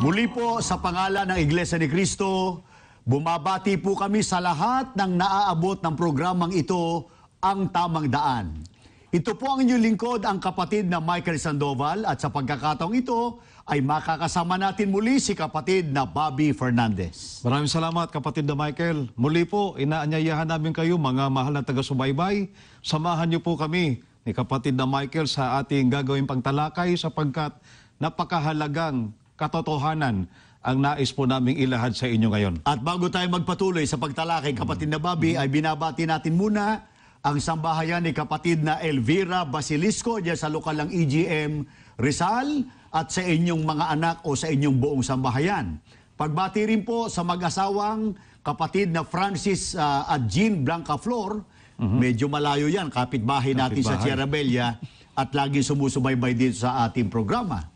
Muli po sa pangalan ng Iglesia ni Cristo, bumabati po kami sa lahat ng naaabot ng programang ito, Ang Tamang Daan. Ito po ang inyong lingkod, ang kapatid na Michael Sandoval at sa pagkakataong ito ay makakasama natin muli si kapatid na Bobby Fernandez. Maraming salamat kapatid na Michael. Muli po, inaanyayahan namin kayo mga mahal na taga-subaybay. Samahan niyo po kami ni kapatid na Michael sa ating gagawin pangtalakay sapagkat napakahalagang katotohanan ang nais po naming ilahad sa inyo ngayon. At bago tayo magpatuloy sa pagtalakay, kapatid na Bobby, ay binabati natin muna ang sambahayan ni kapatid na Elvira Basilisco diyan sa lokal ng EGM Rizal at sa inyong mga anak o sa inyong buong sambahayan. Pagbati rin po sa mag-asawang kapatid na Francis uh, at Jean Blancaflor. Mm-hmm. Medyo malayo yan, kapitbahay natin bahay. sa Sierra Bella at lagi sumusubaybay dito sa ating programa.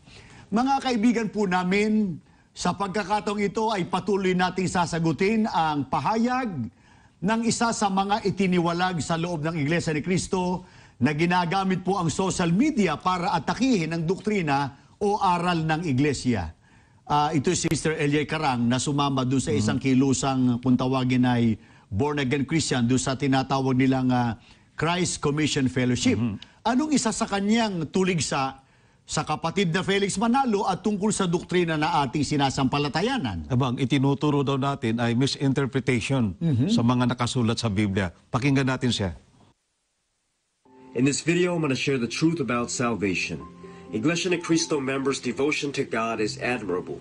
Mga kaibigan po namin, sa pagkakataong ito ay patuloy nating sasagutin ang pahayag ng isa sa mga itiniwalag sa loob ng Iglesia ni Kristo na ginagamit po ang social media para atakihin ang doktrina o aral ng Iglesia. Uh, ito si Sister Elia Karang na sumama doon sa isang mm-hmm. kilusang kung tawagin ay born again Christian doon sa tinatawag nilang uh, Christ Commission Fellowship. Mm-hmm. Anong isa sa kanyang tuligsa sa kapatid na Felix Manalo at tungkol sa doktrina na ating sinasampalatayanan. Abang, itinuturo daw natin ay misinterpretation mm -hmm. sa mga nakasulat sa Biblia. Pakinggan natin siya. In this video, I'm going to share the truth about salvation. Iglesia ni Cristo members' devotion to God is admirable.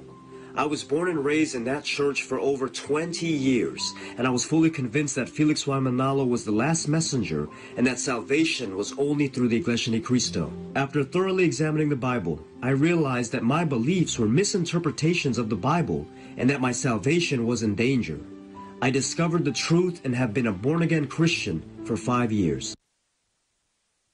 I was born and raised in that church for over 20 years, and I was fully convinced that Felix Y. was the last messenger and that salvation was only through the Iglesia Ni Cristo. After thoroughly examining the Bible, I realized that my beliefs were misinterpretations of the Bible and that my salvation was in danger. I discovered the truth and have been a born-again Christian for five years.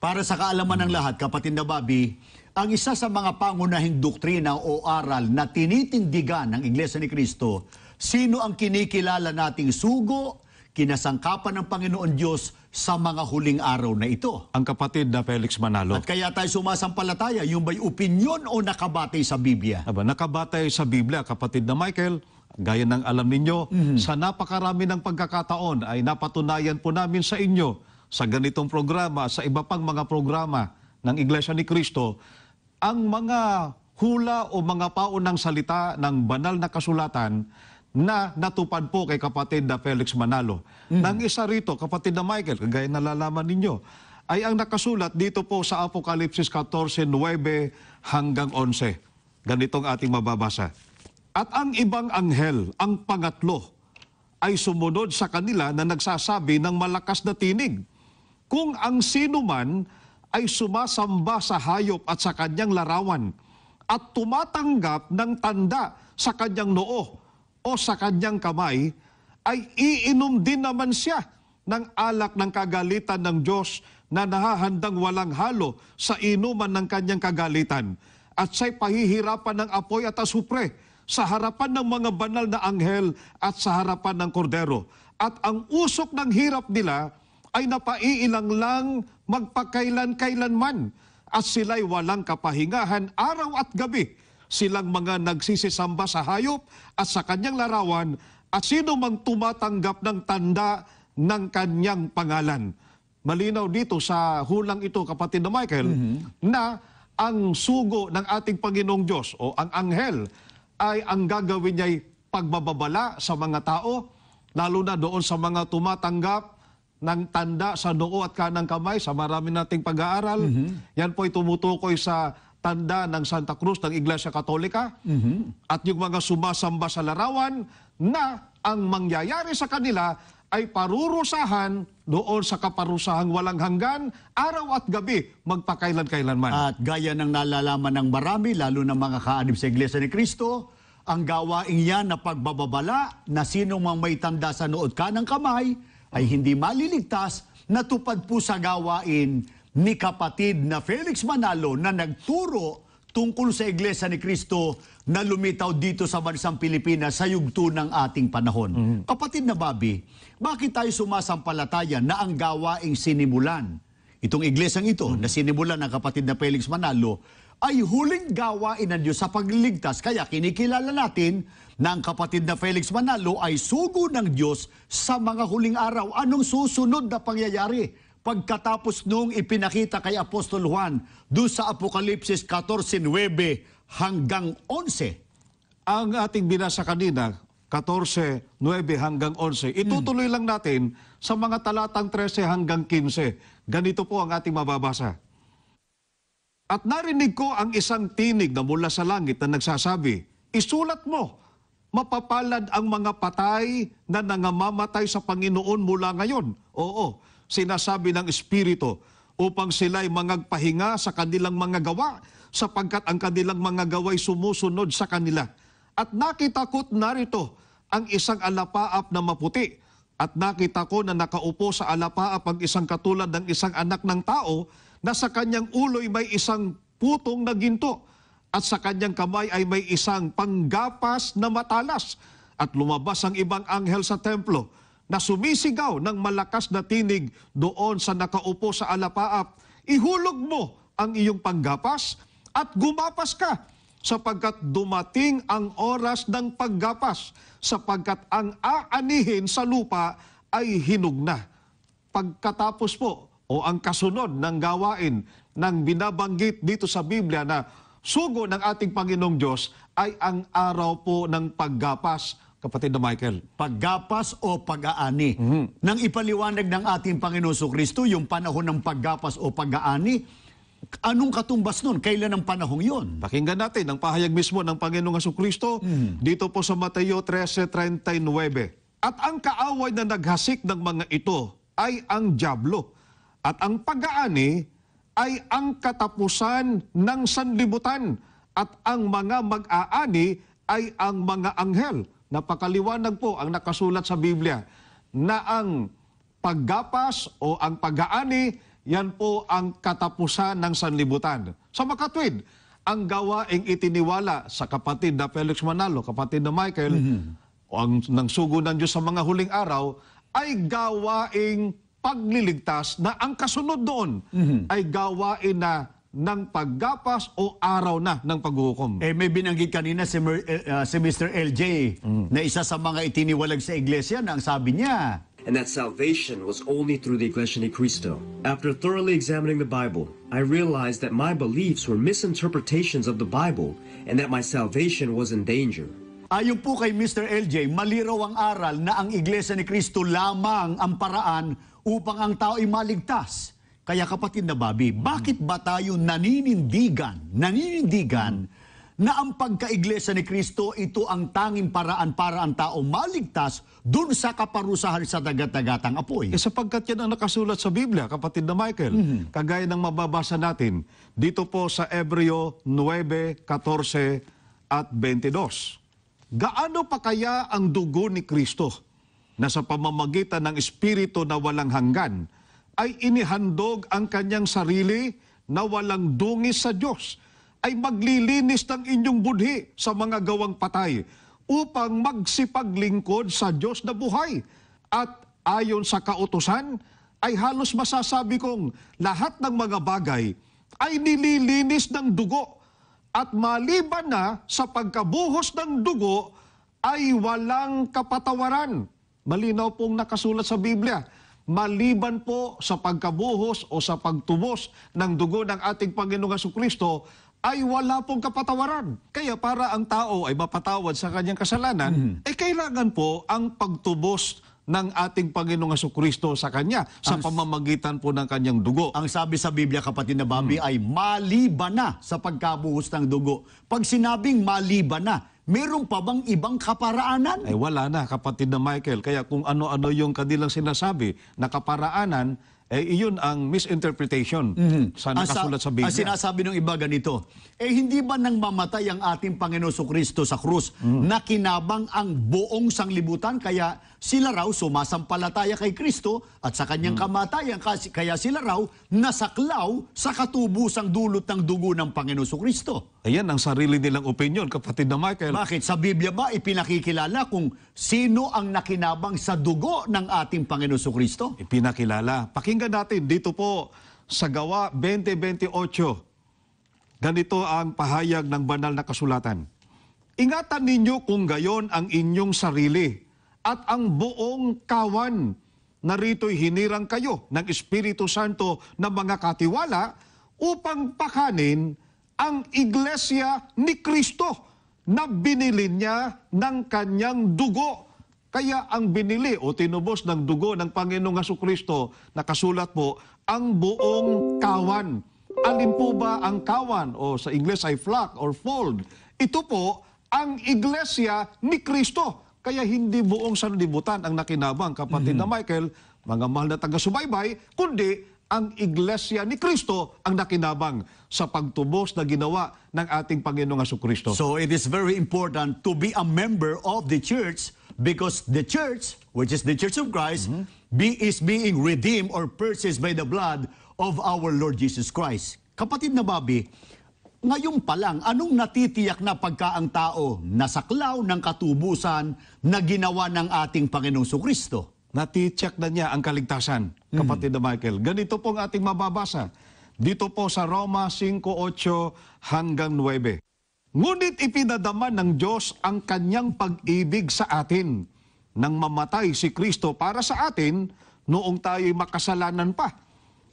Para sa kaalaman ng lahat, kapatid na Bobby, Ang isa sa mga pangunahing doktrina o aral na tinitindigan ng Iglesia ni Kristo, sino ang kinikilala nating sugo, kinasangkapan ng Panginoon Diyos sa mga huling araw na ito. Ang kapatid na Felix Manalo. At kaya tayo sumasampalataya, yung ba'y opinion o nakabatay sa Biblia? Aba, nakabatay sa Biblia, kapatid na Michael. Gaya ng alam ninyo, mm-hmm. sa napakarami ng pagkakataon ay napatunayan po namin sa inyo sa ganitong programa, sa iba pang mga programa ng Iglesia ni Kristo ang mga hula o mga paunang salita ng banal na kasulatan na natupad po kay kapatid na Felix Manalo. Mm. Nang isa rito, kapatid na Michael, kagaya nalalaman ninyo, ay ang nakasulat dito po sa Apokalipsis 14.9 hanggang 11. Ganitong ating mababasa. At ang ibang anghel, ang pangatlo, ay sumunod sa kanila na nagsasabi ng malakas na tinig. Kung ang sino man ay sumasamba sa hayop at sa kanyang larawan at tumatanggap ng tanda sa kanyang noo o sa kanyang kamay, ay iinom din naman siya ng alak ng kagalitan ng Diyos na nahahandang walang halo sa inuman ng kanyang kagalitan at siya'y pahihirapan ng apoy at asupre sa harapan ng mga banal na anghel at sa harapan ng kordero. At ang usok ng hirap nila ay napaiilang lang magpakailan-kailanman at sila'y walang kapahingahan araw at gabi silang mga nagsisisamba sa hayop at sa kanyang larawan at sino mang tumatanggap ng tanda ng kanyang pangalan. Malinaw dito sa hulang ito, kapatid na Michael, mm-hmm. na ang sugo ng ating Panginoong Diyos o ang anghel ay ang gagawin niya'y pagbababala sa mga tao, lalo na doon sa mga tumatanggap ng tanda sa noo at kanang kamay sa marami nating pag-aaral. Mm-hmm. Yan po ay tumutukoy sa tanda ng Santa Cruz ng Iglesia Katolika mm-hmm. at yung mga sumasamba sa larawan na ang mangyayari sa kanila ay parurusahan doon sa kaparusahang walang hanggan, araw at gabi, magpakailan-kailanman. At gaya ng nalalaman ng marami, lalo ng mga kaanib sa Iglesia ni Kristo, ang gawaing yan na pagbababala na sino mang may tanda sa nood kanang kamay, ay hindi maliligtas na tupad po sa gawain ni kapatid na Felix Manalo na nagturo tungkol sa Iglesia ni Kristo na lumitaw dito sa bansang Pilipinas sa yugto ng ating panahon. Mm-hmm. Kapatid na Bobby, bakit tayo sumasampalataya na ang gawaing sinimulan, itong iglesyang ito mm-hmm. na sinimulan ng kapatid na Felix Manalo, ay huling gawain na Diyos sa pagligtas. Kaya kinikilala natin na ang kapatid na Felix Manalo ay sugo ng Diyos sa mga huling araw. Anong susunod na pangyayari? Pagkatapos nung ipinakita kay Apostol Juan do sa Apokalipsis 14.9 hanggang 11. Ang ating binasa kanina, 14.9 hanggang 11. Hmm. Itutuloy mm. lang natin sa mga talatang 13 hanggang 15. Ganito po ang ating mababasa. At narinig ko ang isang tinig na mula sa langit na nagsasabi, Isulat mo, mapapalad ang mga patay na nangamamatay sa Panginoon mula ngayon. Oo, sinasabi ng Espiritu upang sila'y mangagpahinga sa kanilang mga gawa sapagkat ang kanilang mga gaway sumusunod sa kanila. At nakita ko't narito ang isang alapaap na maputi at nakita ko na nakaupo sa alapaap ang isang katulad ng isang anak ng tao na sa kanyang ulo'y may isang putong na ginto at sa kanyang kamay ay may isang panggapas na matalas. At lumabas ang ibang anghel sa templo na sumisigaw ng malakas na tinig doon sa nakaupo sa alapaap. Ihulog mo ang iyong panggapas at gumapas ka sapagkat dumating ang oras ng paggapas sapagkat ang aanihin sa lupa ay hinug na. Pagkatapos po o ang kasunod ng gawain ng binabanggit dito sa Biblia na sugo ng ating Panginoong Diyos ay ang araw po ng paggapas, kapatid na Michael. Paggapas o pag-aani. Mm-hmm. Nang ipaliwanag ng ating Panginoon so Kristo, yung panahon ng paggapas o pag-aani, anong katumbas nun? Kailan ang panahong yon? Pakinggan natin ang pahayag mismo ng Panginoong Aso Kristo mm-hmm. dito po sa Mateo 13.39. At ang kaaway na naghasik ng mga ito ay ang Diablo at ang pag-aani ay ang katapusan ng sanlibutan at ang mga mag-aani ay ang mga anghel. Napakaliwanag po ang nakasulat sa Biblia na ang paggapas o ang pag-aani, yan po ang katapusan ng sanlibutan. Sa makatwid, ang gawaing itiniwala sa kapatid na Felix Manalo, kapatid na Michael, mm-hmm. o ang, ng sugo ng Diyos sa mga huling araw, ay gawaing pagliligtas na ang kasunod doon mm-hmm. ay gawain na ng paggapas o araw na ng paghukom. Eh, may binanggit kanina si, Mer, uh, si Mr. LJ mm. na isa sa mga itiniwalag sa iglesia na ang sabi niya. And that salvation was only through the Iglesia ni Cristo. After thoroughly examining the Bible, I realized that my beliefs were misinterpretations of the Bible and that my salvation was in danger. Ayon po kay Mr. LJ, maliraw ang aral na ang Iglesia ni Cristo lamang ang paraan upang ang tao ay maligtas. Kaya kapatid na Bobby, bakit ba tayo naninindigan, naninindigan na ang pagkaiglesia ni Kristo ito ang tanging paraan para ang tao maligtas dun sa kaparusahan sa dagat-dagatang apoy? Eh, sapagkat yan ang nakasulat sa Biblia, kapatid na Michael, Mhm. kagaya ng mababasa natin dito po sa Ebreo 9, 14 at 22. Gaano pa kaya ang dugo ni Kristo na sa pamamagitan ng Espiritu na walang hanggan ay inihandog ang kanyang sarili na walang dungis sa Diyos ay maglilinis ng inyong budhi sa mga gawang patay upang magsipaglingkod sa Diyos na buhay. At ayon sa kautosan, ay halos masasabi kong lahat ng mga bagay ay nililinis ng dugo at maliban na sa pagkabuhos ng dugo ay walang kapatawaran. Malinaw pong nakasulat sa Biblia. Maliban po sa pagkabuhos o sa pagtubos ng dugo ng ating Panginoong Kristo, ay wala pong kapatawaran. Kaya para ang tao ay mapatawad sa kanyang kasalanan, mm-hmm. eh kailangan po ang pagtubos ng ating Panginoong Kristo sa Kanya sa ang, pamamagitan po ng Kanyang dugo. Ang sabi sa Biblia, kapatid na Bobby, hmm. ay maliban na sa pagkabuhos ng dugo. Pag sinabing maliban na, Meron pa bang ibang kaparaanan? Ay wala na, kapatid na Michael. Kaya kung ano-ano yung kanilang sinasabi na kaparaanan, eh iyon ang misinterpretation mm-hmm. sa nakasulat sa Biblia. Ah, sinasabi ng iba ganito, eh hindi ba nang mamatay ang ating Panginoon Kristo sa krus mm-hmm. na kinabang ang buong sanglibutan kaya sila raw sumasampalataya kay Kristo at sa kanyang hmm. kamatayan kasi kaya sila raw nasaklaw sa katubusang dulot ng dugo ng Panginoon Kristo. Ayan ang sarili nilang opinion, kapatid na Michael. Bakit? Sa Biblia ba ipinakikilala kung sino ang nakinabang sa dugo ng ating Panginoon Kristo? Ipinakilala. Pakinggan natin dito po sa Gawa 2028. Ganito ang pahayag ng banal na kasulatan. Ingatan ninyo kung gayon ang inyong sarili at ang buong kawan. Narito'y hinirang kayo ng Espiritu Santo na mga katiwala upang pakanin ang iglesia ni Kristo na binili niya ng kanyang dugo. Kaya ang binili o tinubos ng dugo ng Panginoong Aso Kristo, nakasulat po, ang buong kawan. Alin po ba ang kawan o sa Ingles ay flock or fold? Ito po ang iglesia ni Kristo kaya hindi buong sanlibutan ang nakinabang kapatid mm-hmm. na Michael, mga mahal na taga-subaybay, kundi ang Iglesia ni Kristo ang nakinabang sa pagtubos na ginawa ng ating Panginoong Aso Kristo. So it is very important to be a member of the church because the church, which is the Church of Christ, mm-hmm. be, is being redeemed or purchased by the blood of our Lord Jesus Christ. Kapatid na Bobby, ngayon pa lang, anong natitiyak na pagka ang tao nasaklaw ng katubusan na ginawa ng ating Panginoong Kristo? Natitiyak na niya ang kaligtasan, hmm. kapatid na Michael. Ganito po ang ating mababasa. Dito po sa Roma 5.8 hanggang 9. Ngunit ipinadama ng Diyos ang kanyang pag-ibig sa atin nang mamatay si Kristo para sa atin noong tayo'y makasalanan pa.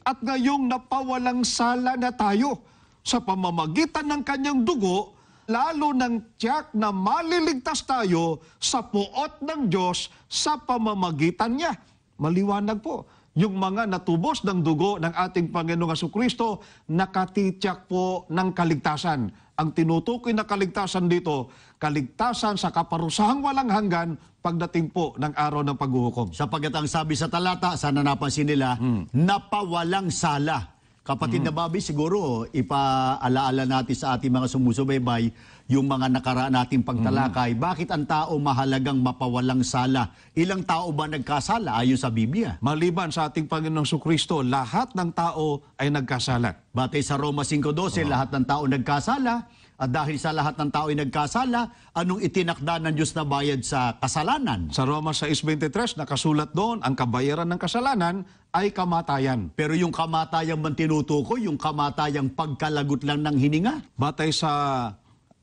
At ngayong napawalang sala na tayo, sa pamamagitan ng kanyang dugo, lalo ng tiyak na maliligtas tayo sa puot ng Diyos sa pamamagitan niya. Maliwanag po, yung mga natubos ng dugo ng ating Panginoong Aso Kristo, nakatityak po ng kaligtasan. Ang tinutukoy na kaligtasan dito, kaligtasan sa kaparusahang walang hanggan pagdating po ng araw ng paghuhukom. Sapagat ang sabi sa talata, sana napansin nila, hmm. napawalang sala Kapatid mm-hmm. na Bobby, siguro ipaalaala natin sa ating mga sumusubaybay yung mga nakaraan nating pagtalakay. Mm-hmm. Bakit ang tao mahalagang mapawalang sala? Ilang tao ba nagkasala ayon sa Biblia? Maliban sa ating Panginoong Kristo, lahat ng tao ay nagkasala. Batay sa Roma 5.12, oh. lahat ng tao nagkasala at dahil sa lahat ng tao ay nagkasala, anong itinakda ng Diyos na bayad sa kasalanan? Sa Roma 6.23, nakasulat doon, ang kabayaran ng kasalanan ay kamatayan. Pero yung kamatayan man tinutukoy, yung kamatayang pagkalagot lang ng hininga? Batay sa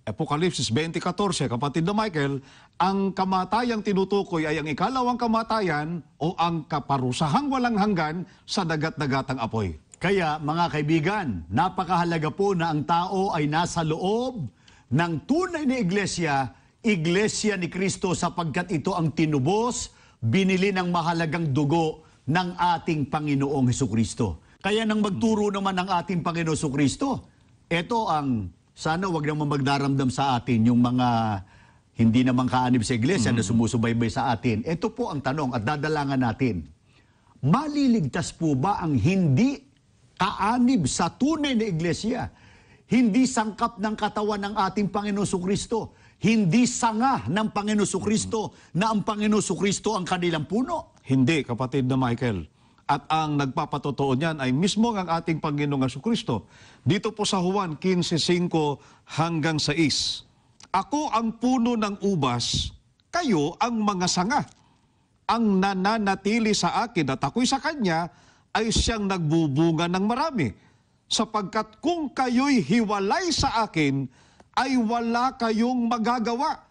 Apokalipsis 20.14, kapatid na Michael, ang kamatayang tinutukoy ay ang ikalawang kamatayan o ang kaparusahang walang hanggan sa dagat-dagatang apoy. Kaya mga kaibigan, napakahalaga po na ang tao ay nasa loob ng tunay na iglesia, iglesia ni Kristo sapagkat ito ang tinubos, binili ng mahalagang dugo ng ating Panginoong Heso Kristo. Kaya nang magturo naman ng ating Panginoong Heso Kristo, ito ang sana wag naman magdaramdam sa atin yung mga hindi naman kaanib sa iglesia mm-hmm. na mm. sumusubaybay sa atin. Ito po ang tanong at dadalangan natin. Maliligtas po ba ang hindi kaanib sa tunay na iglesia. Hindi sangkap ng katawan ng ating Panginoon Kristo. Hindi sanga ng Panginoon Kristo na ang Panginoon Kristo ang kanilang puno. Hindi, kapatid na Michael. At ang nagpapatotoo niyan ay mismo ang ating Panginoong Kristo. Dito po sa Juan 15.5 hanggang 6. Ako ang puno ng ubas, kayo ang mga sanga. Ang nananatili sa akin at ako'y sa kanya, ay siyang nagbubunga ng marami. Sapagkat kung kayo'y hiwalay sa akin, ay wala kayong magagawa.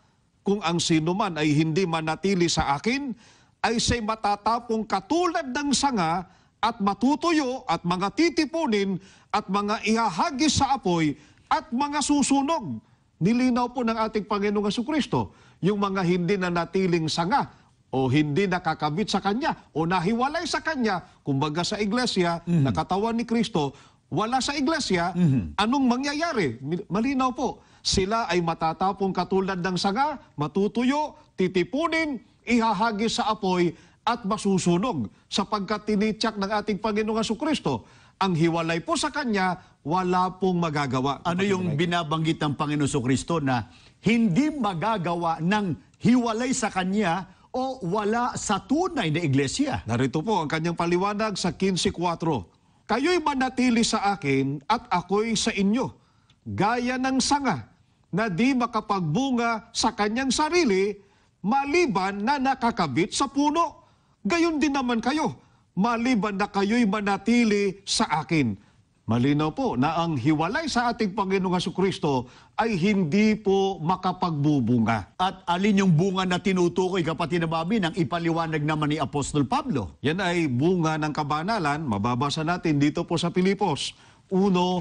Kung ang sino man ay hindi manatili sa akin, ay siya'y matatapong katulad ng sanga at matutuyo at mga titipunin at mga ihahagis sa apoy at mga susunog. Nilinaw po ng ating Panginoong Kristo yung mga hindi nanatiling sanga o hindi nakakabit sa kanya o nahiwalay sa kanya, kumbaga sa iglesia, mm-hmm. nakatawan ni Kristo, wala sa iglesia, mm-hmm. anong mangyayari? Malinaw po, sila ay matatapong katulad ng sanga, matutuyo, titipunin, ihahagis sa apoy at masusunog sapagkat tinitsak ng ating Panginoong Kristo ang hiwalay po sa Kanya, wala pong magagawa. Ano yung binabanggit ng Panginoong Kristo na hindi magagawa ng hiwalay sa Kanya o wala sa tunay na iglesia. Narito po ang kanyang paliwanag sa 15.4. Kayo'y manatili sa akin at ako'y sa inyo, gaya ng sanga na di makapagbunga sa kanyang sarili maliban na nakakabit sa puno. Gayon din naman kayo, maliban na kayo'y manatili sa akin Malinaw po na ang hiwalay sa ating Panginoong Heso Kristo ay hindi po makapagbubunga. At alin yung bunga na tinutukoy, kapatid na Bobby, nang ipaliwanag naman ni Apostol Pablo? Yan ay bunga ng kabanalan, mababasa natin dito po sa Pilipos 1.11.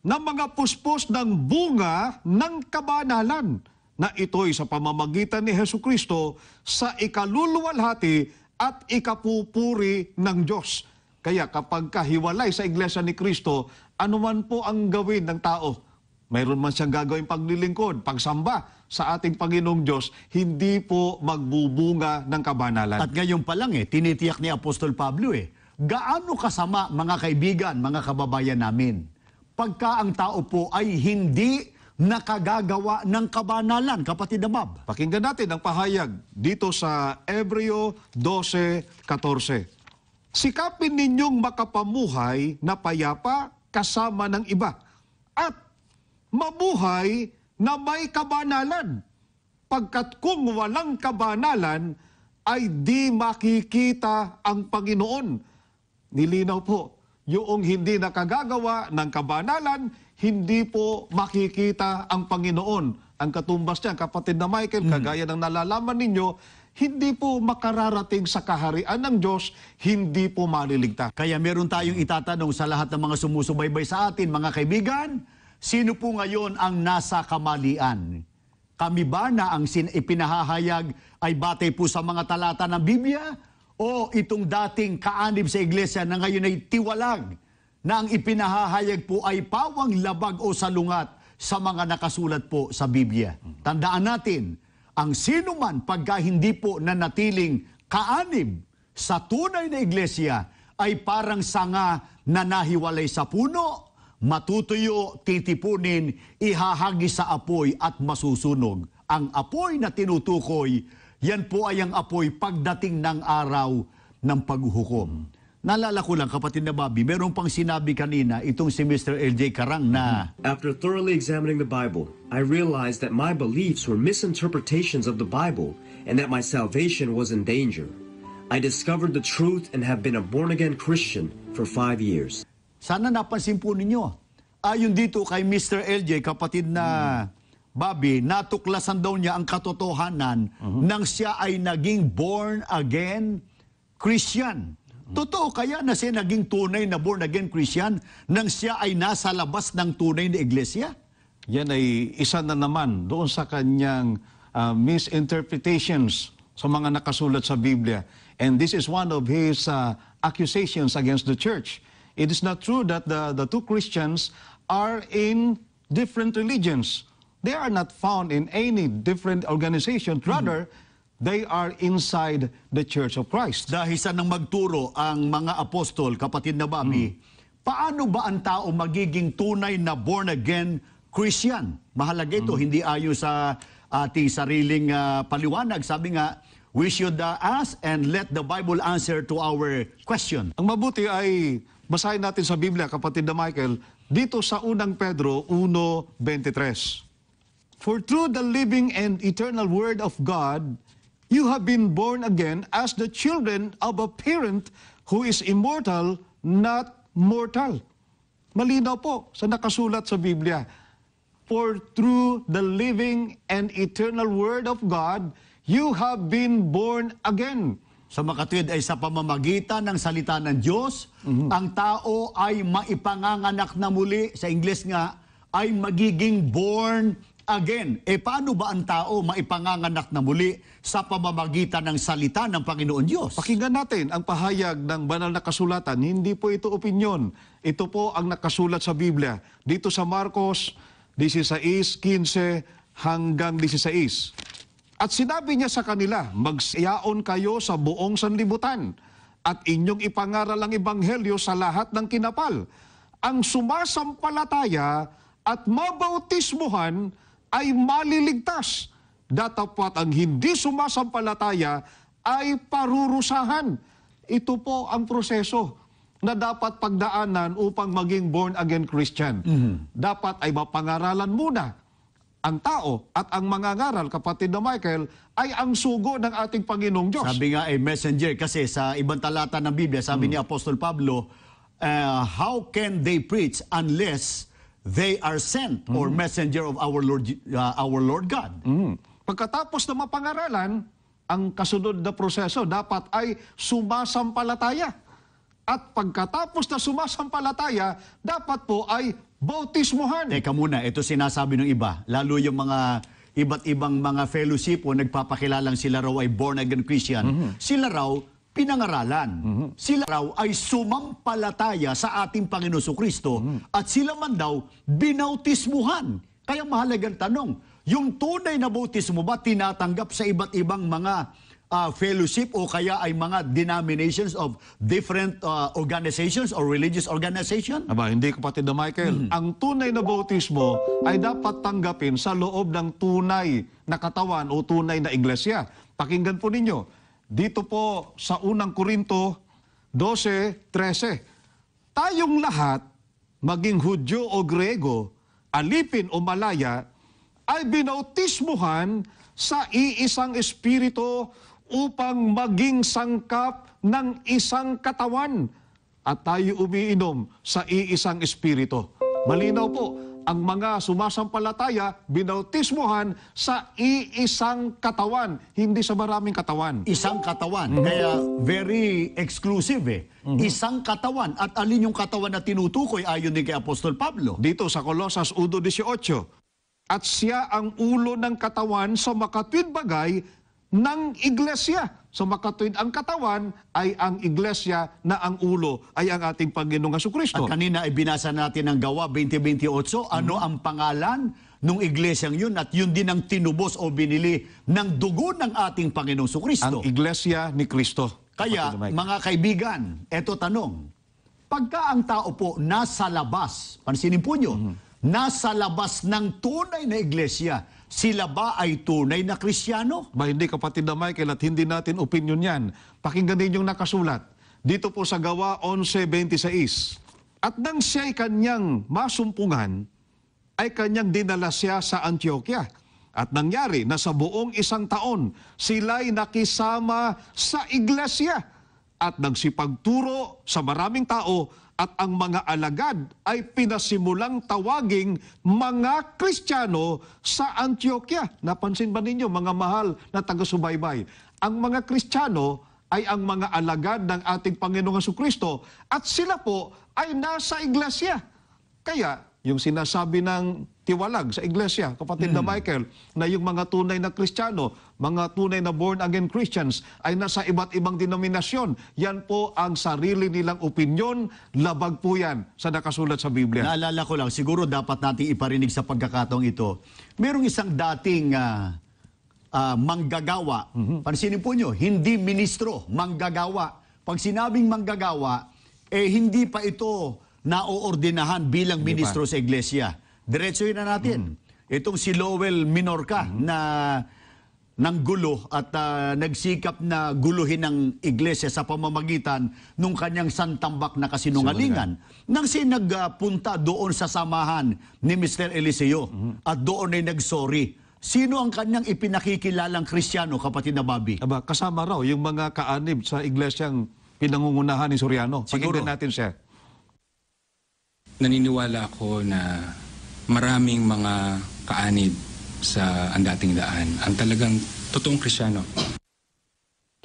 Na mga puspos ng bunga ng kabanalan na ito'y sa pamamagitan ni Heso Kristo sa ikaluluwalhati at ikapupuri ng Diyos kaya kapag kahiwalay sa Iglesia ni Kristo, anuman po ang gawin ng tao, mayroon man siyang gagawin paglilingkod, pagsamba sa ating Panginoong Diyos, hindi po magbubunga ng kabanalan. At ngayon pa lang eh, tinitiyak ni Apostol Pablo eh, gaano kasama mga kaibigan, mga kababayan namin, pagka ang tao po ay hindi nakagagawa ng kabanalan, kapatid na Bob. Pakinggan natin ang pahayag dito sa Ebreo 12.14. Sikapin ninyong makapamuhay na payapa kasama ng iba at mabuhay na may kabanalan pagkat kung walang kabanalan ay di makikita ang Panginoon. Nilinaw po, yung hindi nakagagawa ng kabanalan, hindi po makikita ang Panginoon. Ang katumbas niya, kapatid na Michael, mm. kagaya ng nalalaman ninyo, hindi po makararating sa kaharian ng Diyos, hindi po maliligtas. Kaya meron tayong itatanong sa lahat ng mga sumusubaybay sa atin, mga kaibigan, sino po ngayon ang nasa kamalian? Kami ba na ang sin ipinahahayag ay batay po sa mga talata ng Biblia? O itong dating kaanib sa iglesia na ngayon ay tiwalag na ang ipinahahayag po ay pawang labag o salungat sa mga nakasulat po sa Biblia? Tandaan natin, ang sino man pagka hindi po nanatiling kaanib sa tunay na iglesia ay parang sanga na nahiwalay sa puno, matutuyo, titipunin, ihahagi sa apoy at masusunog. Ang apoy na tinutukoy, yan po ay ang apoy pagdating ng araw ng paghuhukom. Nalala ko lang, kapatid na Bobby, meron pang sinabi kanina itong si Mr. LJ Karang na... After thoroughly examining the Bible, I realized that my beliefs were misinterpretations of the Bible and that my salvation was in danger. I discovered the truth and have been a born-again Christian for five years. Sana napansin po ninyo. Ayon dito kay Mr. LJ, kapatid na... Bobby, natuklasan daw niya ang katotohanan uh-huh. nang siya ay naging born again Christian. Totoo kaya na siya naging tunay na born-again Christian nang siya ay nasa labas ng tunay na iglesia? Yan ay isa na naman doon sa kanyang uh, misinterpretations sa mga nakasulat sa Biblia. And this is one of his uh, accusations against the church. It is not true that the, the two Christians are in different religions. They are not found in any different organization. Rather, mm -hmm They are inside the Church of Christ. Dahil sa nang magturo ang mga apostol, kapatid na Bobby, mm. paano ba ang tao magiging tunay na born-again Christian? Mahalaga ito, mm. hindi ayo sa ating sariling uh, paliwanag. Sabi nga, we should uh, ask and let the Bible answer to our question. Ang mabuti ay basahin natin sa Biblia, kapatid na Michael, dito sa unang Pedro 1.23. For through the living and eternal Word of God, You have been born again as the children of a parent who is immortal, not mortal. Malinaw po sa nakasulat sa Biblia. For through the living and eternal Word of God, you have been born again. Sa so, makatwid ay sa pamamagitan ng salita ng Diyos, mm-hmm. ang tao ay maipanganganak na muli, sa Ingles nga, ay magiging born again. E paano ba ang tao maipanganganak na muli sa pamamagitan ng salita ng Panginoon Diyos? Pakinggan natin ang pahayag ng banal na kasulatan. Hindi po ito opinyon. Ito po ang nakasulat sa Biblia. Dito sa Marcos 16.15 hanggang 16. At sinabi niya sa kanila, Magsiyaon kayo sa buong sanlibutan at inyong ipangaral ang ebanghelyo sa lahat ng kinapal. Ang sumasampalataya at mabautismuhan ay maliligtas. Datapat ang hindi sumasampalataya ay parurusahan. Ito po ang proseso na dapat pagdaanan upang maging born again Christian. Mm-hmm. Dapat ay mapangaralan muna ang tao at ang mangangaral, kapatid na Michael, ay ang sugo ng ating Panginoong Diyos. Sabi nga ay messenger kasi sa ibang talata ng Biblia, sabi mm. ni Apostol Pablo, uh, how can they preach unless they are sent or mm. messenger of our Lord uh, our Lord God. Mm. Pagkatapos na mapangaralan, ang kasunod na proseso dapat ay sumasampalataya. At pagkatapos na sumasampalataya, dapat po ay bautismuhan. Teka muna, ito sinasabi ng iba, lalo yung mga iba't ibang mga fellowship o nagpapakilalang sila raw ay born again Christian, mm-hmm. sila raw pinangaralan. Mm-hmm. Sila raw ay sumampalataya sa ating Panginoon Kristo mm-hmm. at sila man daw binautismuhan. Kaya mahalagang tanong, yung tunay na bautismo ba tinatanggap sa iba't ibang mga uh, fellowship o kaya ay mga denominations of different uh, organizations or religious organization? Aba, hindi kapatid na Michael. Mm-hmm. Ang tunay na bautismo ay dapat tanggapin sa loob ng tunay na katawan o tunay na iglesia. Pakinggan po ninyo, dito po sa unang Korinto 12.13. Tayong lahat, maging Hudyo o Grego, alipin o malaya, ay binautismuhan sa iisang espiritu upang maging sangkap ng isang katawan at tayo umiinom sa iisang espiritu. Malinaw po, ang mga sumasampalataya binautismohan sa iisang katawan, hindi sa maraming katawan. Isang katawan. Mm-hmm. Kaya very exclusive eh. Mm-hmm. Isang katawan. At alin yung katawan na tinutukoy ayon din kay Apostol Pablo? Dito sa Colosas 1.18. At siya ang ulo ng katawan sa makatwid bagay ng iglesia So makatuwid ang katawan ay ang iglesia na ang ulo ay ang ating Panginoong Heso Kristo. At kanina ay binasa natin ang gawa 2028. Ano hmm. ang pangalan ng iglesyang yun at yun din ang tinubos o binili ng dugo ng ating Panginoong Heso Kristo. Ang iglesia ni Kristo. Kaya mga kaibigan, eto tanong. Pagka ang tao po nasa labas, pansinin po nyo, hmm nasa labas ng tunay na iglesia, sila ba ay tunay na Kristiyano? Ba hindi kapatid na Michael at hindi natin opinion yan. Pakinggan din ninyong nakasulat. Dito po sa gawa 11.26. At nang siya'y kanyang masumpungan, ay kanyang dinala siya sa Antioquia. At nangyari na sa buong isang taon, sila'y nakisama sa iglesia at nagsipagturo sa maraming tao at ang mga alagad ay pinasimulang tawaging mga Kristiyano sa Antioquia. Napansin ba ninyo mga mahal na taga-subaybay? Ang mga Kristiyano ay ang mga alagad ng ating Panginoong Kristo at sila po ay nasa iglesia. Kaya yung sinasabi ng tiwalag sa iglesia, kapatid mm. na Michael, na yung mga tunay na Kristiyano, mga tunay na born-again Christians ay nasa iba't ibang denominasyon. Yan po ang sarili nilang opinyon, labag po yan sa nakasulat sa Biblia. Naalala ko lang, siguro dapat natin iparinig sa pagkakataong ito. Merong isang dating uh, uh, manggagawa. Mm-hmm. Pansinin po nyo, hindi ministro, manggagawa. Pag sinabing manggagawa, eh hindi pa ito naoordinahan bilang Hindi ministro pa. sa iglesia. Diretsohin na natin. Mm. Itong si Lowell Minorca mm. Mm-hmm. na ng gulo at uh, nagsikap na guluhin ang iglesia sa pamamagitan ng kanyang santambak na kasinungalingan Sinungalingan. nang sinagpunta doon sa samahan ni Mr. Eliseo mm-hmm. at doon ay nagsorry. Sino ang kanyang ipinakikilalang Kristiyano, kapatid na Bobby? Aba, kasama raw yung mga kaanib sa iglesyang pinangungunahan ni Soriano. Siguro. Pakinggan natin siya. Naniniwala ako na maraming mga kaanib sa ang dating daan ang talagang totoong krisyano.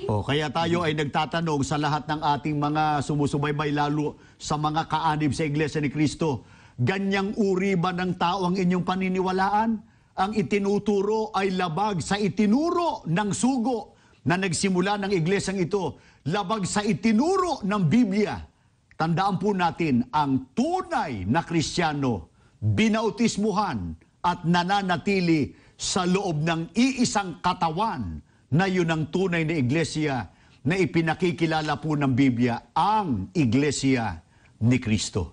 O, kaya tayo ay nagtatanong sa lahat ng ating mga sumusubaybay lalo sa mga kaanib sa Iglesia ni Kristo. Ganyang uri ba ng tao ang inyong paniniwalaan? Ang itinuturo ay labag sa itinuro ng sugo na nagsimula ng iglesyang ito, labag sa itinuro ng Biblia Tandaan po natin, ang tunay na Kristiyano, binautismuhan at nananatili sa loob ng iisang katawan na yun ang tunay na iglesia na ipinakikilala po ng Biblia, ang iglesia ni Kristo.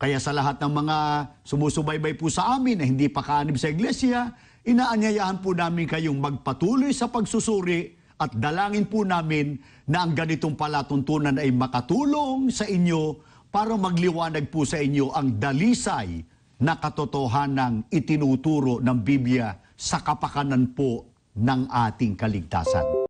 Kaya sa lahat ng mga sumusubaybay po sa amin na hindi pa kaanib sa iglesia, inaanyayahan po namin kayong magpatuloy sa pagsusuri at dalangin po namin na ang ganitong palatuntunan ay makatulong sa inyo para magliwanag po sa inyo ang dalisay na katotohanang itinuturo ng Biblia sa kapakanan po ng ating kaligtasan.